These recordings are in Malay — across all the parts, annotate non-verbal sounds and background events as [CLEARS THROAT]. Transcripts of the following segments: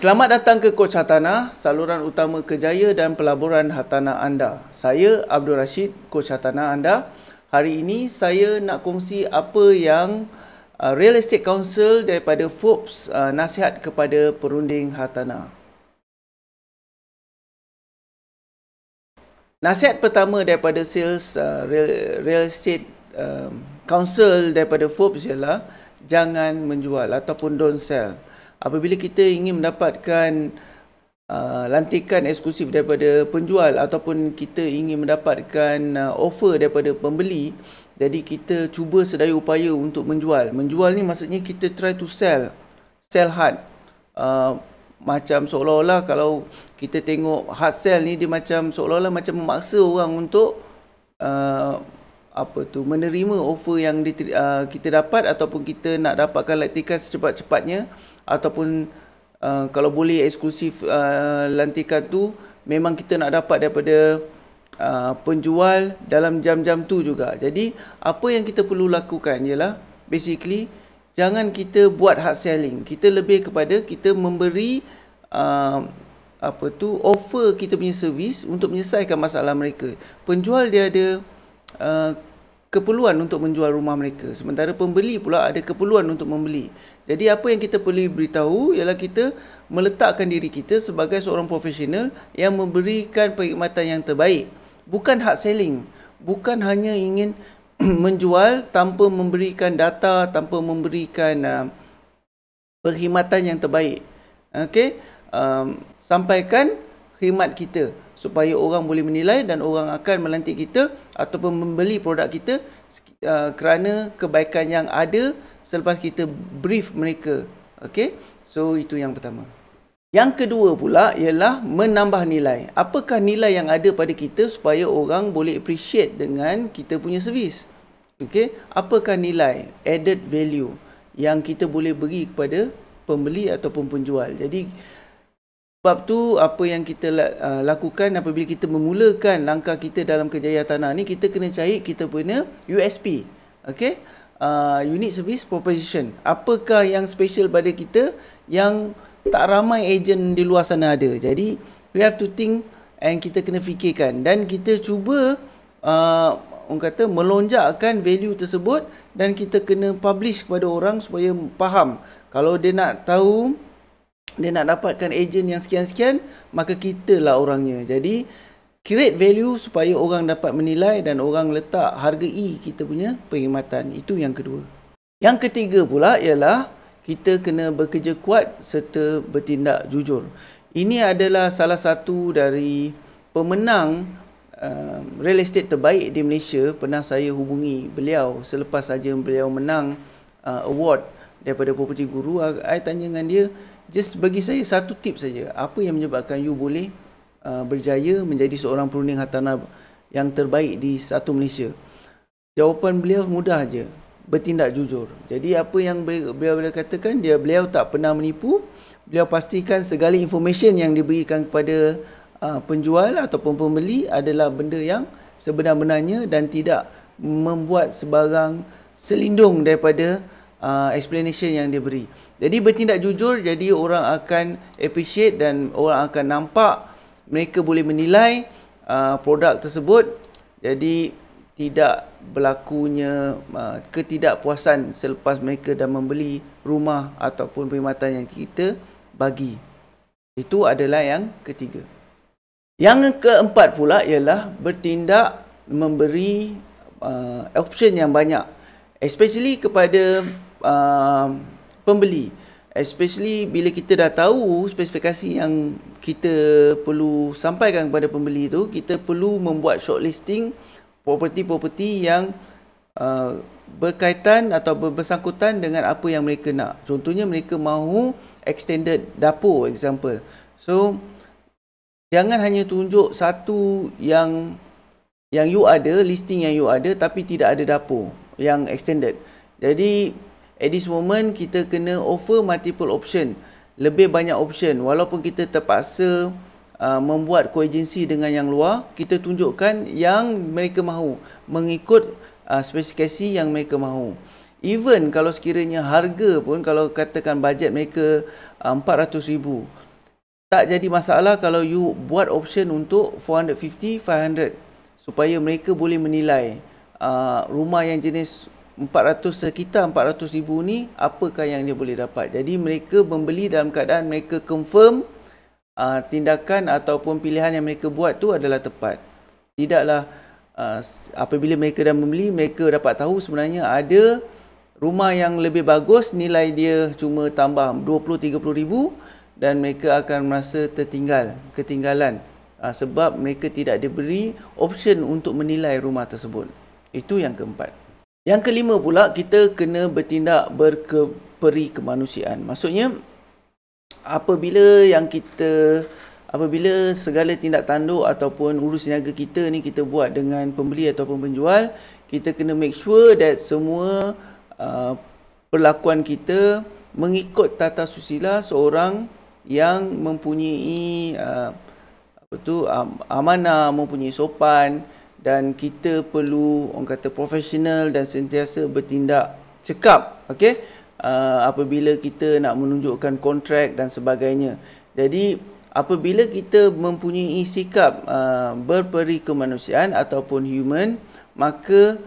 Selamat datang ke Coach Hartana, saluran utama kejaya dan pelaburan hatana anda. Saya Abdul Rashid, Coach Hartana anda. Hari ini saya nak kongsi apa yang uh, Real Estate Council daripada Forbes uh, nasihat kepada perunding hatana. Nasihat pertama daripada Sales uh, Real, Estate um, Council daripada Forbes ialah jangan menjual ataupun don't sell apabila kita ingin mendapatkan uh, lantikan eksklusif daripada penjual ataupun kita ingin mendapatkan uh, offer daripada pembeli jadi kita cuba sedaya upaya untuk menjual menjual ni maksudnya kita try to sell sell hard uh, macam seolah-olah kalau kita tengok hard sell ni dia macam seolah-olah macam memaksa orang untuk uh, apa tu menerima offer yang diter, uh, kita dapat ataupun kita nak dapatkan lantikan secepat-cepatnya ataupun uh, kalau boleh eksklusif uh, lantikan tu memang kita nak dapat daripada uh, penjual dalam jam-jam tu juga. Jadi apa yang kita perlu lakukan ialah basically jangan kita buat hard selling. Kita lebih kepada kita memberi uh, apa tu offer kita punya servis untuk menyelesaikan masalah mereka penjual dia ada uh, keperluan untuk menjual rumah mereka sementara pembeli pula ada keperluan untuk membeli. Jadi apa yang kita perlu beritahu ialah kita meletakkan diri kita sebagai seorang profesional yang memberikan perkhidmatan yang terbaik. Bukan hard selling, bukan hanya ingin [CLEARS THROAT] menjual tanpa memberikan data, tanpa memberikan uh, perkhidmatan yang terbaik. Okey, um, sampaikan khidmat kita supaya orang boleh menilai dan orang akan melantik kita ataupun membeli produk kita uh, kerana kebaikan yang ada selepas kita brief mereka. Okay, so itu yang pertama. Yang kedua pula ialah menambah nilai. Apakah nilai yang ada pada kita supaya orang boleh appreciate dengan kita punya servis? Okay, apakah nilai added value yang kita boleh beri kepada pembeli ataupun penjual? Jadi, sebab tu apa yang kita lakukan apabila kita memulakan langkah kita dalam kejayaan tanah ni kita kena cari kita punya USP. Okay? Uh, unit Service Proposition. Apakah yang special pada kita yang tak ramai agent di luar sana ada. Jadi we have to think and kita kena fikirkan dan kita cuba uh, orang kata melonjakkan value tersebut dan kita kena publish kepada orang supaya faham. Kalau dia nak tahu dia nak dapatkan ejen yang sekian-sekian, maka kita lah orangnya. Jadi, create value supaya orang dapat menilai dan orang letak harga hargai e kita punya perkhidmatan. Itu yang kedua. Yang ketiga pula ialah kita kena bekerja kuat serta bertindak jujur. Ini adalah salah satu dari pemenang um, real estate terbaik di Malaysia. Pernah saya hubungi beliau selepas saja beliau menang uh, award daripada Property Guru. Saya tanya dengan dia, just bagi saya satu tip saja apa yang menyebabkan you boleh uh, berjaya menjadi seorang perunding hartanah yang terbaik di satu Malaysia jawapan beliau mudah aja bertindak jujur jadi apa yang beliau beliau katakan dia beliau tak pernah menipu beliau pastikan segala information yang diberikan kepada uh, penjual ataupun pembeli adalah benda yang sebenar-benarnya dan tidak membuat sebarang selindung daripada uh, explanation yang dia beri. Jadi bertindak jujur jadi orang akan appreciate dan orang akan nampak mereka boleh menilai uh, produk tersebut. Jadi tidak berlakunya uh, ketidakpuasan selepas mereka dah membeli rumah ataupun perkhidmatan yang kita bagi. Itu adalah yang ketiga. Yang keempat pula ialah bertindak memberi uh, option yang banyak especially kepada Um, pembeli especially bila kita dah tahu spesifikasi yang kita perlu sampaikan kepada pembeli tu kita perlu membuat shortlisting property-property yang uh, berkaitan atau bersangkutan dengan apa yang mereka nak contohnya mereka mahu extended dapur example so jangan hanya tunjuk satu yang yang you ada listing yang you ada tapi tidak ada dapur yang extended jadi at this moment kita kena offer multiple option lebih banyak option walaupun kita terpaksa uh, membuat koagensi dengan yang luar kita tunjukkan yang mereka mahu mengikut uh, spesifikasi yang mereka mahu even kalau sekiranya harga pun kalau katakan bajet mereka uh, ribu tak jadi masalah kalau you buat option untuk 450 500 supaya mereka boleh menilai uh, rumah yang jenis 400 sekitar 400 ribu ni apakah yang dia boleh dapat jadi mereka membeli dalam keadaan mereka confirm uh, tindakan ataupun pilihan yang mereka buat tu adalah tepat tidaklah uh, apabila mereka dah membeli mereka dapat tahu sebenarnya ada rumah yang lebih bagus nilai dia cuma tambah 20 30 ribu dan mereka akan merasa tertinggal ketinggalan uh, sebab mereka tidak diberi option untuk menilai rumah tersebut itu yang keempat yang kelima pula kita kena bertindak berperi kemanusiaan. Maksudnya apabila yang kita apabila segala tindak tanduk ataupun urus niaga kita ni kita buat dengan pembeli ataupun penjual, kita kena make sure that semua uh, perlakuan kita mengikut tata susila seorang yang mempunyai uh, apa tu um, amanah, mempunyai sopan dan kita perlu orang kata profesional dan sentiasa bertindak cekap okey uh, ah, apabila kita nak menunjukkan kontrak dan sebagainya jadi apabila kita mempunyai sikap uh, berperi kemanusiaan ataupun human maka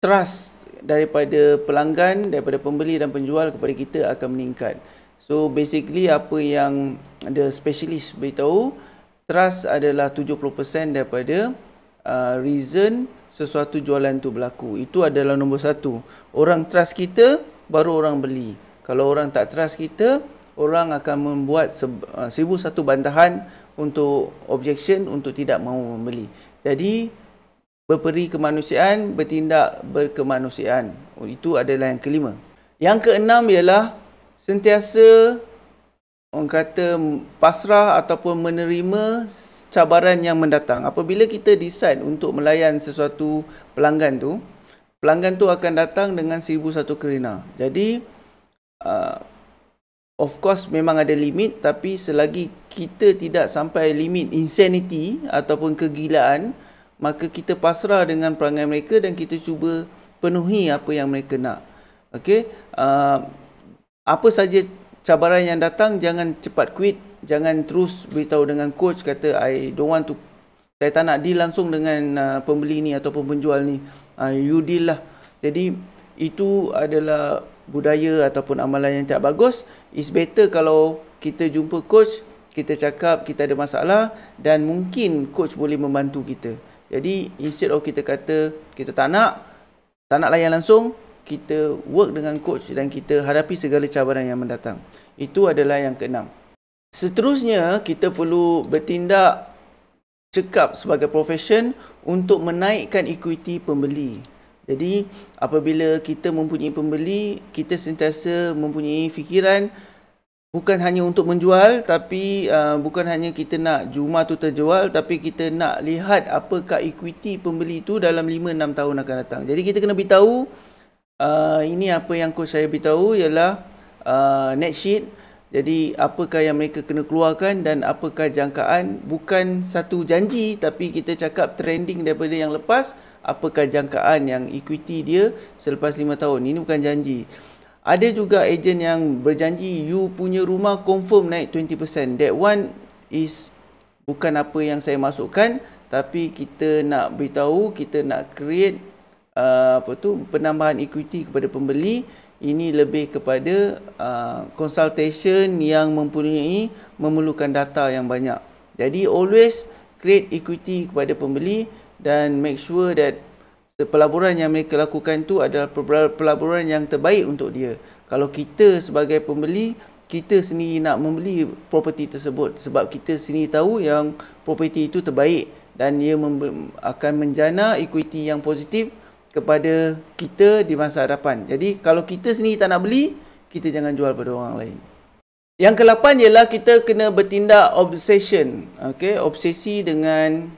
trust daripada pelanggan daripada pembeli dan penjual kepada kita akan meningkat so basically apa yang the specialist beritahu trust adalah 70% daripada Uh, reason sesuatu jualan tu berlaku. Itu adalah nombor satu. Orang trust kita, baru orang beli. Kalau orang tak trust kita, orang akan membuat uh, seribu satu bantahan untuk objection untuk tidak mahu membeli. Jadi berperi kemanusiaan, bertindak berkemanusiaan. Oh, itu adalah yang kelima. Yang keenam ialah sentiasa orang kata pasrah ataupun menerima cabaran yang mendatang. Apabila kita decide untuk melayan sesuatu pelanggan tu, pelanggan tu akan datang dengan seribu satu kerina. Jadi, uh, of course memang ada limit tapi selagi kita tidak sampai limit insanity ataupun kegilaan, maka kita pasrah dengan perangai mereka dan kita cuba penuhi apa yang mereka nak. Okay? Uh, apa saja cabaran yang datang, jangan cepat quit jangan terus beritahu dengan coach kata I don't want to saya tak nak deal langsung dengan uh, pembeli ni ataupun penjual ni uh, you deal lah jadi itu adalah budaya ataupun amalan yang tak bagus it's better kalau kita jumpa coach kita cakap kita ada masalah dan mungkin coach boleh membantu kita jadi instead of kita kata kita tak nak tak nak layan langsung kita work dengan coach dan kita hadapi segala cabaran yang mendatang itu adalah yang keenam seterusnya kita perlu bertindak cekap sebagai profession untuk menaikkan equity pembeli. Jadi apabila kita mempunyai pembeli, kita sentiasa mempunyai fikiran bukan hanya untuk menjual tapi uh, bukan hanya kita nak jumlah tu terjual tapi kita nak lihat apakah equity pembeli tu dalam 5 6 tahun akan datang. Jadi kita kena beritahu uh, ini apa yang coach saya beritahu ialah uh, net sheet jadi apakah yang mereka kena keluarkan dan apakah jangkaan bukan satu janji tapi kita cakap trending daripada yang lepas apakah jangkaan yang equity dia selepas 5 tahun ini bukan janji. Ada juga ejen yang berjanji you punya rumah confirm naik 20%. That one is bukan apa yang saya masukkan tapi kita nak beritahu kita nak create uh, apa tu penambahan equity kepada pembeli ini lebih kepada uh, consultation yang mempunyai memerlukan data yang banyak. Jadi always create equity kepada pembeli dan make sure that pelaburan yang mereka lakukan tu adalah pelaburan yang terbaik untuk dia. Kalau kita sebagai pembeli, kita sendiri nak membeli property tersebut sebab kita sendiri tahu yang property itu terbaik dan ia akan menjana equity yang positif kepada kita di masa hadapan. Jadi kalau kita sendiri tak nak beli, kita jangan jual pada orang lain. Yang kelapan ialah kita kena bertindak obsession. Okay, obsesi dengan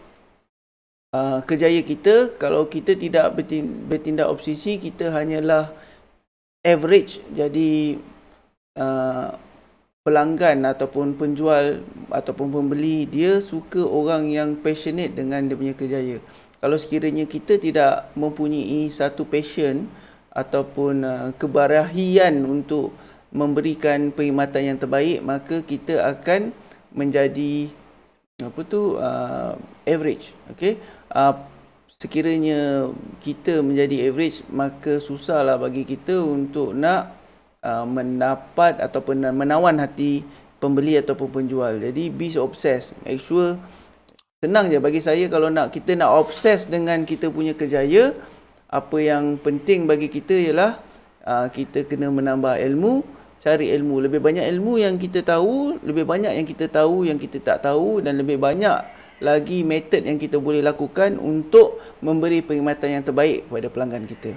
uh, kejaya kita. Kalau kita tidak bertindak obsesi, kita hanyalah average. Jadi uh, pelanggan ataupun penjual ataupun pembeli, dia suka orang yang passionate dengan dia punya kejayaan kalau sekiranya kita tidak mempunyai satu passion ataupun uh, keberahian untuk memberikan perkhidmatan yang terbaik maka kita akan menjadi apa tu uh, average okey uh, sekiranya kita menjadi average maka susahlah bagi kita untuk nak uh, mendapat ataupun uh, menawan hati pembeli ataupun penjual jadi be obsessed make sure Tenang je bagi saya kalau nak kita nak obses dengan kita punya kerjaya, apa yang penting bagi kita ialah ah, kita kena menambah ilmu, cari ilmu. Lebih banyak ilmu yang kita tahu, lebih banyak yang kita tahu yang kita tak tahu dan lebih banyak lagi method yang kita boleh lakukan untuk memberi perkhidmatan yang terbaik kepada pelanggan kita.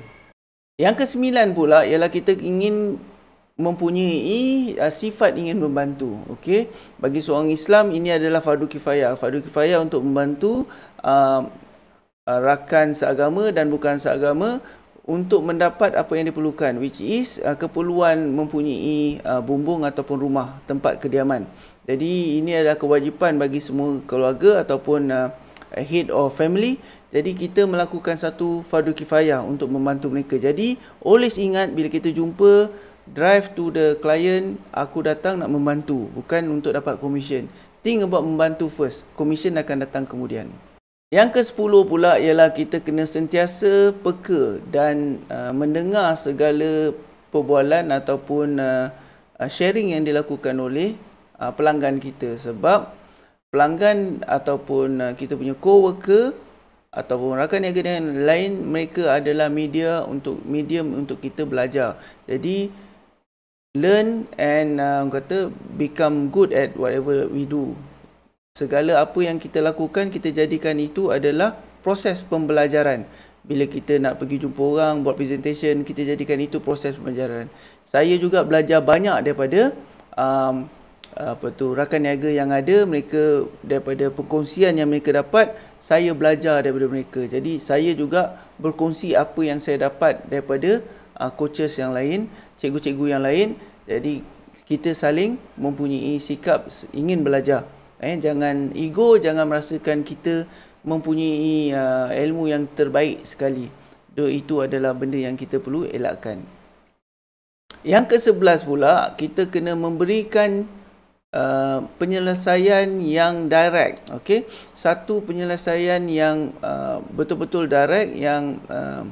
Yang kesembilan pula ialah kita ingin mempunyai uh, sifat ingin membantu okey bagi seorang Islam ini adalah fardu kifayah fardu kifayah untuk membantu uh, uh, rakan seagama dan bukan seagama untuk mendapat apa yang diperlukan which is uh, keperluan mempunyai uh, bumbung ataupun rumah tempat kediaman jadi ini adalah kewajipan bagi semua keluarga ataupun uh, head of family jadi kita melakukan satu fardu kifayah untuk membantu mereka jadi always ingat bila kita jumpa drive to the client aku datang nak membantu bukan untuk dapat commission think about membantu first commission akan datang kemudian yang ke sepuluh pula ialah kita kena sentiasa peka dan uh, mendengar segala perbualan ataupun uh, uh sharing yang dilakukan oleh uh, pelanggan kita sebab pelanggan ataupun uh, kita punya co-worker ataupun rakan yang lain mereka adalah media untuk medium untuk kita belajar jadi learn and uh, kata become good at whatever we do segala apa yang kita lakukan kita jadikan itu adalah proses pembelajaran bila kita nak pergi jumpa orang buat presentation kita jadikan itu proses pembelajaran saya juga belajar banyak daripada um, apa tu rakan niaga yang ada mereka daripada perkongsian yang mereka dapat saya belajar daripada mereka jadi saya juga berkongsi apa yang saya dapat daripada uh, coaches yang lain cikgu-cikgu yang lain jadi kita saling mempunyai sikap ingin belajar eh jangan ego jangan merasakan kita mempunyai uh, ilmu yang terbaik sekali so, itu adalah benda yang kita perlu elakkan yang ke-11 pula kita kena memberikan uh, penyelesaian yang direct Okay, satu penyelesaian yang uh, betul-betul direct yang uh,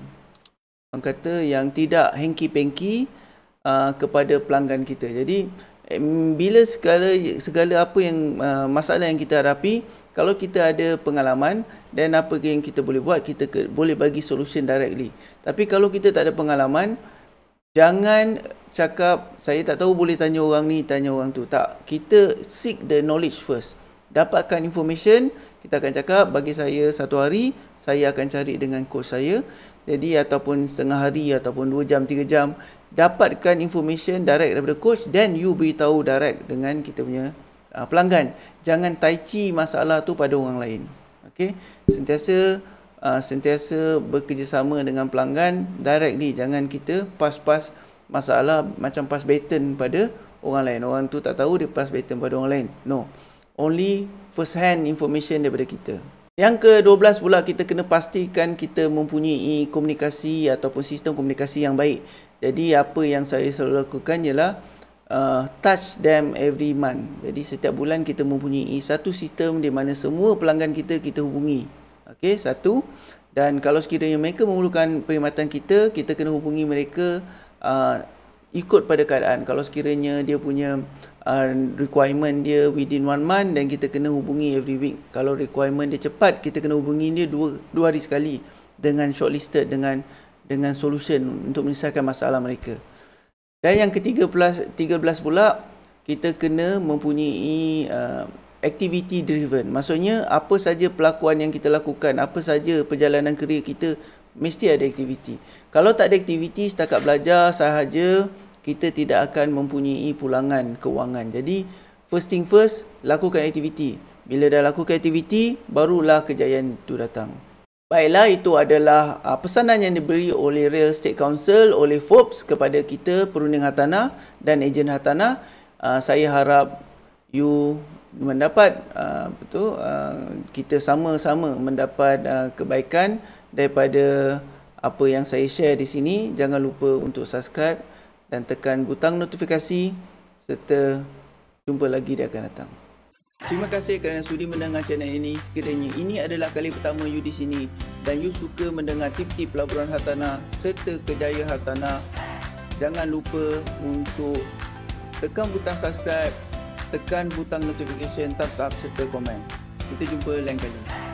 kata yang tidak hengki-pengki uh, kepada pelanggan kita. Jadi bila segala segala apa yang uh, masalah yang kita hadapi, kalau kita ada pengalaman dan apa yang kita boleh buat, kita ke, boleh bagi solution directly. Tapi kalau kita tak ada pengalaman, jangan cakap saya tak tahu boleh tanya orang ni, tanya orang tu. Tak, kita seek the knowledge first. Dapatkan information, kita akan cakap bagi saya satu hari, saya akan cari dengan coach saya. Jadi ataupun setengah hari ataupun dua jam, tiga jam dapatkan information direct daripada coach then you beritahu direct dengan kita punya uh, pelanggan jangan tai chi masalah tu pada orang lain okey sentiasa uh, sentiasa bekerjasama dengan pelanggan directly jangan kita pas-pas masalah macam pas baton pada orang lain orang tu tak tahu dia pas baton pada orang lain no only first hand information daripada kita yang ke-12 pula kita kena pastikan kita mempunyai komunikasi ataupun sistem komunikasi yang baik. Jadi apa yang saya selalu lakukan ialah uh, touch them every month. Jadi setiap bulan kita mempunyai satu sistem di mana semua pelanggan kita kita hubungi. Okey, satu. Dan kalau sekiranya mereka memerlukan perkhidmatan kita, kita kena hubungi mereka uh, ikut pada keadaan. Kalau sekiranya dia punya uh, requirement dia within one month, dan kita kena hubungi every week. Kalau requirement dia cepat, kita kena hubungi dia dua, dua hari sekali dengan shortlisted, dengan dengan solution untuk menyelesaikan masalah mereka. Dan yang ketiga plus 13 pula kita kena mempunyai uh, activity driven. Maksudnya apa saja pelakuan yang kita lakukan, apa saja perjalanan kerja kita mesti ada aktiviti. Kalau tak ada aktiviti setakat belajar sahaja kita tidak akan mempunyai pulangan kewangan. Jadi first thing first lakukan aktiviti. Bila dah lakukan aktiviti barulah kejayaan itu datang. Baiklah, itu adalah uh, pesanan yang diberi oleh Real Estate Council, oleh Forbes kepada kita, perunding hartanah dan ejen hartanah. Uh, saya harap you mendapat, uh, betul, uh, kita sama-sama mendapat uh, kebaikan daripada apa yang saya share di sini. Jangan lupa untuk subscribe dan tekan butang notifikasi serta jumpa lagi di akan datang. Terima kasih kerana sudi mendengar channel ini. Sekiranya ini adalah kali pertama you di sini dan you suka mendengar tip-tip pelaburan hartana serta kejaya hartana, jangan lupa untuk tekan butang subscribe, tekan butang notification, thumbs up serta komen. Kita jumpa lain kali.